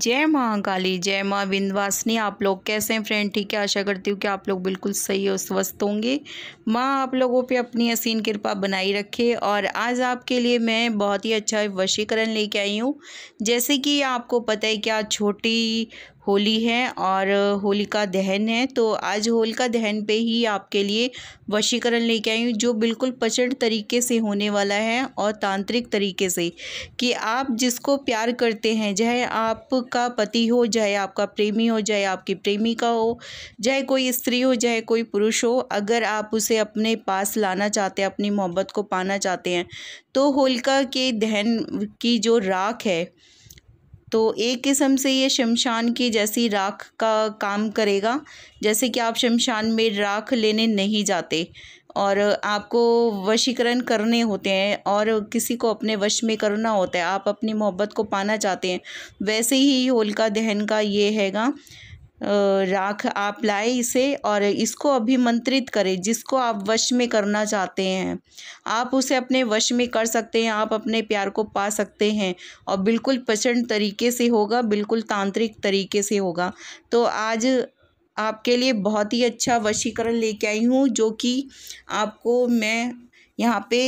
जय महाकाली जय माँ विंध्यवासिनी आप लोग कैसे हैं फ्रेंड ठीक है आशा करती हूँ कि आप लोग बिल्कुल सही और स्वस्थ होंगे माँ आप लोगों पे अपनी असीन कृपा बनाई रखे और आज आपके लिए मैं बहुत ही अच्छा वशीकरण लेके आई हूँ जैसे कि आपको पता है क्या छोटी होली है और होलिका दहन है तो आज होलिका दहन पे ही आपके लिए वशीकरण लेके आई हूँ जो बिल्कुल प्रचंड तरीके से होने वाला है और तांत्रिक तरीके से कि आप जिसको प्यार करते हैं चाहे आपका पति हो चाहे आपका प्रेमी हो चाहे आपकी प्रेमिका हो चाहे कोई स्त्री हो चाहे कोई पुरुष हो अगर आप उसे अपने पास लाना चाहते हैं अपनी मोहब्बत को पाना चाहते हैं तो होलिका के दहन की जो राख है तो एक किस्म से ये शमशान की जैसी राख का काम करेगा जैसे कि आप शमशान में राख लेने नहीं जाते और आपको वशीकरण करने होते हैं और किसी को अपने वश में करना होता है आप अपनी मोहब्बत को पाना चाहते हैं वैसे ही होलिका दहन का ये हैगा राख आप लाए इसे और इसको अभिमंत्रित करें जिसको आप वश में करना चाहते हैं आप उसे अपने वश में कर सकते हैं आप अपने प्यार को पा सकते हैं और बिल्कुल प्रचंड तरीके से होगा बिल्कुल तांत्रिक तरीके से होगा तो आज आपके लिए बहुत ही अच्छा वशीकरण लेके आई हूँ जो कि आपको मैं यहाँ पे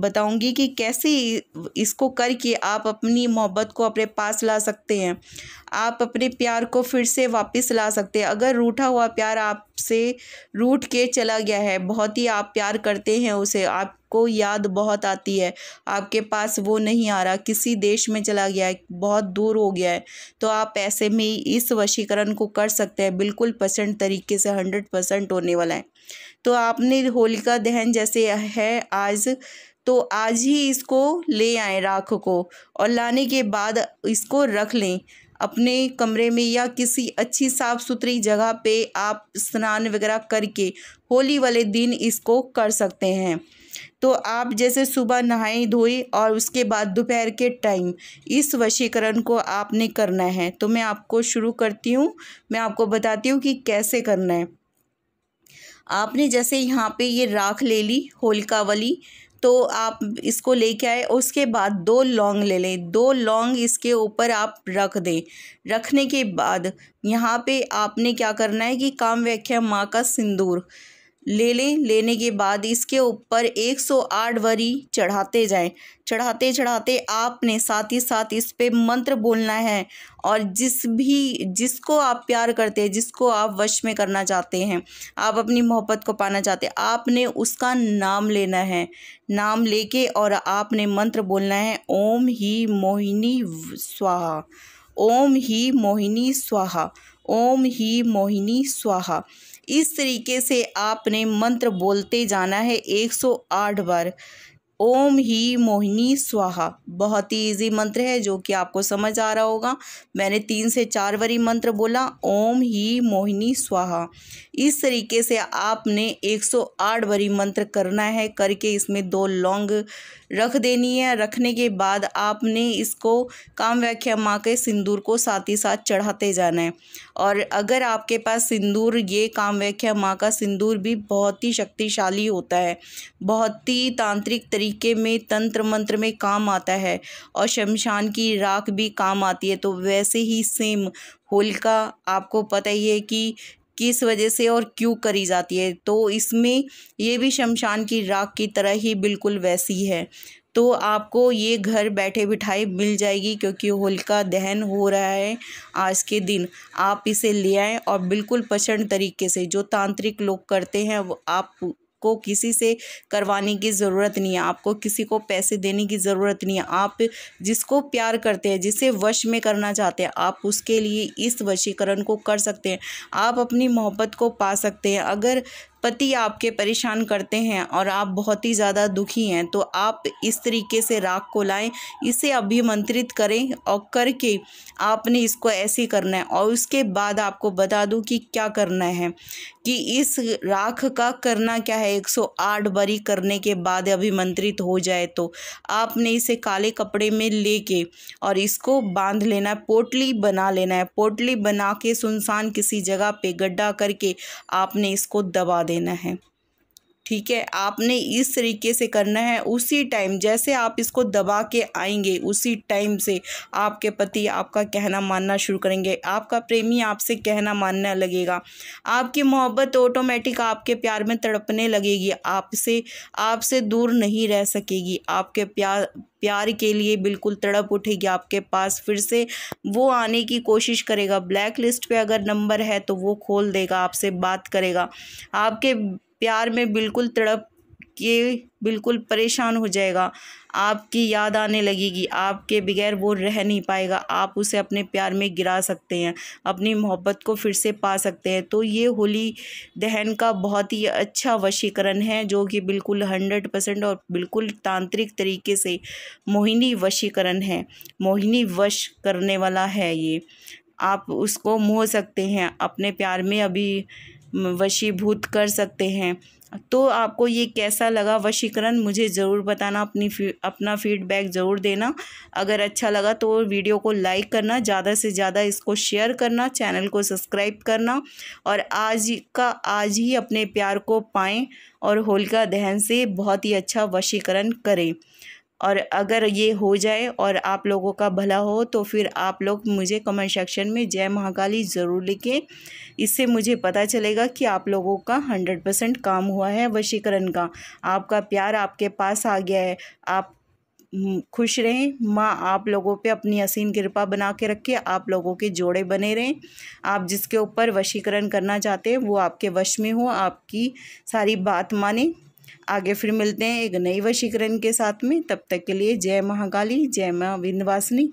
बताऊंगी कि कैसे इसको करके आप अपनी मोहब्बत को अपने पास ला सकते हैं आप अपने प्यार को फिर से वापस ला सकते हैं अगर रूठा हुआ प्यार आपसे रूठ के चला गया है बहुत ही आप प्यार करते हैं उसे आपको याद बहुत आती है आपके पास वो नहीं आ रहा किसी देश में चला गया है बहुत दूर हो गया है तो आप ऐसे में इस वशीकरण को कर सकते हैं बिल्कुल परसेंट तरीके से हंड्रेड परसेंट होने वाला है तो आपने होलिका दहन जैसे है आज तो आज ही इसको ले आए राख को और लाने के बाद इसको रख लें अपने कमरे में या किसी अच्छी साफ़ सुथरी जगह पे आप स्नान वगैरह करके होली वाले दिन इसको कर सकते हैं तो आप जैसे सुबह नहाए धोए और उसके बाद दोपहर के टाइम इस वशीकरण को आपने करना है तो मैं आपको शुरू करती हूँ मैं आपको बताती हूँ कि कैसे करना है आपने जैसे यहाँ पे ये राख ले ली होलिका वाली तो आप इसको लेके आए उसके बाद दो लौंग ले लें दो लौंग इसके ऊपर आप रख दें रखने के बाद यहाँ पे आपने क्या करना है कि काम व्याख्या माँ का सिंदूर ले लें लेने के बाद इसके ऊपर 108 वरी चढ़ाते जाएं चढ़ाते चढ़ाते आपने साथ ही साथ इस पर मंत्र बोलना है और जिस भी जिसको आप प्यार करते हैं जिसको आप वश में करना चाहते हैं आप अपनी मोहब्बत को पाना चाहते हैं आपने उसका नाम लेना है नाम लेके और आपने मंत्र बोलना है ओम ही मोहिनी स्वाहा ओम ही मोहिनी स्वाहा ओम ही मोहिनी स्वाहा इस तरीके से आपने मंत्र बोलते जाना है 108 बार ओम ही मोहिनी स्वाहा बहुत ही इजी मंत्र है जो कि आपको समझ आ रहा होगा मैंने तीन से चार बारी मंत्र बोला ओम ही मोहिनी स्वाहा इस तरीके से आपने 108 बारी मंत्र करना है करके इसमें दो लौंग रख देनी है रखने के बाद आपने इसको काम व्याख्या माँ के सिंदूर को साथ ही साथ चढ़ाते जाना है और अगर आपके पास सिंदूर ये काम व्याख्या माँ का सिंदूर भी बहुत ही शक्तिशाली होता है बहुत ही तांत्रिक तरीके में तंत्र मंत्र में काम आता है और शमशान की राख भी काम आती है तो वैसे ही सेम होलिका आपको पता ही है कि किस वजह से और क्यों करी जाती है तो इसमें ये भी शमशान की राख की तरह ही बिल्कुल वैसी है तो आपको ये घर बैठे बिठाए मिल जाएगी क्योंकि होलिका दहन हो रहा है आज के दिन आप इसे ले आएँ और बिल्कुल प्रचंड तरीके से जो तांत्रिक लोग करते हैं वो आप को किसी से करवाने की ज़रूरत नहीं है आपको किसी को पैसे देने की ज़रूरत नहीं है आप जिसको प्यार करते हैं जिसे वश में करना चाहते हैं आप उसके लिए इस वशीकरण को कर सकते हैं आप अपनी मोहब्बत को पा सकते हैं अगर पति आपके परेशान करते हैं और आप बहुत ही ज़्यादा दुखी हैं तो आप इस तरीके से राग को लाएं इसे अभिमंत्रित करें और करके आपने इसको ऐसे करना है और उसके बाद आपको बता दूं कि क्या करना है कि इस राख का करना क्या है 108 बरी करने के बाद अभिमंत्रित हो जाए तो आपने इसे काले कपड़े में लेके और इसको बांध लेना है पोटली बना लेना है पोटली बना के सुनसान किसी जगह पे गड्ढा करके आपने इसको दबा देना देना है ठीक है आपने इस तरीके से करना है उसी टाइम जैसे आप इसको दबा के आएंगे उसी टाइम से आपके पति आपका कहना मानना शुरू करेंगे आपका प्रेमी आपसे कहना मानना लगेगा आपकी मोहब्बत ऑटोमेटिक आपके प्यार में तड़पने लगेगी आपसे आपसे दूर नहीं रह सकेगी आपके प्यार प्यार के लिए बिल्कुल तड़प उठेगी आपके पास फिर से वो आने की कोशिश करेगा ब्लैक लिस्ट पे अगर नंबर है तो वो खोल देगा आपसे बात करेगा आपके प्यार में बिल्कुल तड़प के बिल्कुल परेशान हो जाएगा आपकी याद आने लगेगी आपके बगैर वो रह नहीं पाएगा आप उसे अपने प्यार में गिरा सकते हैं अपनी मोहब्बत को फिर से पा सकते हैं तो ये होली दहन का बहुत ही अच्छा वशीकरण है जो कि बिल्कुल हंड्रेड परसेंट और बिल्कुल तांत्रिक तरीके से मोहिनी वशीकरण है मोहिनी वश करने वाला है ये आप उसको मोह सकते हैं अपने प्यार में अभी वशीभूत कर सकते हैं तो आपको ये कैसा लगा वशीकरण मुझे ज़रूर बताना अपनी फी, अपना फीडबैक ज़रूर देना अगर अच्छा लगा तो वीडियो को लाइक करना ज़्यादा से ज़्यादा इसको शेयर करना चैनल को सब्सक्राइब करना और आज का आज ही अपने प्यार को पाएँ और होलिका दहन से बहुत ही अच्छा वशीकरण करें और अगर ये हो जाए और आप लोगों का भला हो तो फिर आप लोग मुझे कमेंट सेक्शन में जय महाकाली ज़रूर लिखें इससे मुझे पता चलेगा कि आप लोगों का हंड्रेड परसेंट काम हुआ है वशीकरण का आपका प्यार आपके पास आ गया है आप खुश रहें माँ आप लोगों पे अपनी असीम कृपा बना के रखे आप लोगों के जोड़े बने रहें आप जिसके ऊपर वशीकरण करना चाहते हैं वो आपके वश में हो आपकी सारी बात माने आगे फिर मिलते हैं एक नई वशीकरण के साथ में तब तक के लिए जय महाकाली जय माँ विन्दवासिनी